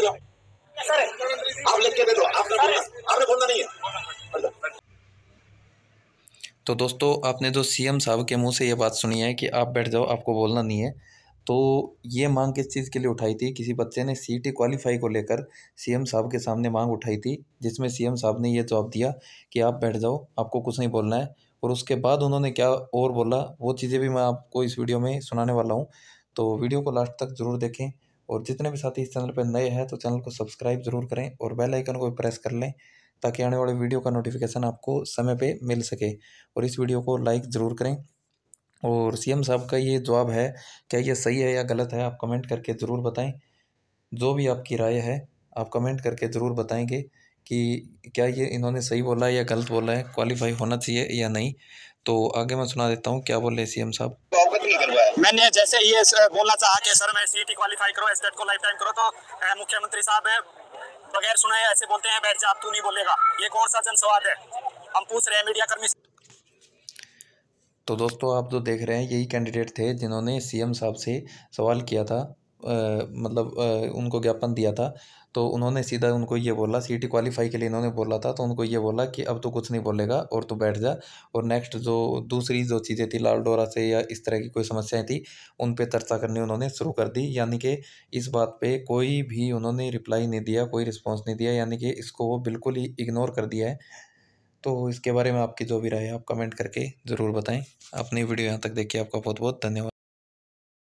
बैठ जाओ आप लिख के दे दो आपने बोलना नहीं है तो दोस्तों आपने जो सीएम साहब के मुंह से ये बात सुनी है कि आप बैठ जाओ आपको बोलना नहीं है तो ये मांग किस चीज़ के लिए उठाई थी किसी बच्चे ने सी टी क्वालिफाई को लेकर सीएम साहब के सामने मांग उठाई थी जिसमें सीएम साहब ने ये जवाब दिया कि आप बैठ जाओ आपको कुछ नहीं बोलना है और उसके बाद उन्होंने क्या और बोला वो चीज़ें भी मैं आपको इस वीडियो में सुनाने वाला हूँ तो वीडियो को लास्ट तक ज़रूर देखें और जितने भी साथी इस चैनल पर नए हैं तो चैनल को सब्सक्राइब जरूर करें और बेल आइकन को प्रेस कर लें ताकि आने वाले वीडियो का नोटिफिकेशन आपको समय पे मिल सके और इस वीडियो को लाइक ज़रूर करें और सीएम साहब का ये जवाब है क्या ये सही है या गलत है आप कमेंट करके ज़रूर बताएँ जो भी आपकी राय है आप कमेंट करके ज़रूर बताएँगे कि क्या ये इन्होंने सही बोला है या गलत बोला है क्वालिफाई होना चाहिए या नहीं तो आगे मैं सुना देता हूँ क्या बोले सीएम साहब नहीं करवाया मैंने जैसे ये बोलना चाहा कि सर मैं सीटी क्वालिफाई करो स्टेट को लाइफ टाइम करो तो मुख्यमंत्री साहब बगैर सुनाए ऐसे बोलते हैं बैठ जा आप तू नहीं बोलेगा ये कौन सा जनसवाद है हम पूछ रहे हैं मीडिया कर्मी तो दोस्तों आप जो देख रहे हैं यही कैंडिडेट थे जिन्होंने सीएम साहब से सवाल किया था मतलब उनको ज्ञापन दिया था तो उन्होंने सीधा उनको ये बोला सीटी क्वालिफाई के लिए इन्होंने बोला था तो उनको ये बोला कि अब तो कुछ नहीं बोलेगा और तू बैठ जा और नेक्स्ट जो दूसरी जो चीज़ें थी लाल डोरा से या इस तरह की कोई समस्याएं थी उन पे चर्चा करनी उन्होंने शुरू कर दी यानी कि इस बात पे कोई भी उन्होंने रिप्लाई नहीं दिया कोई रिस्पॉन्स नहीं दिया यानी कि इसको वो बिल्कुल ही इग्नोर कर दिया है तो इसके बारे में आपकी जो भी राय है आप कमेंट करके ज़रूर बताएँ अपनी वीडियो यहाँ तक देखिए आपका बहुत बहुत धन्यवाद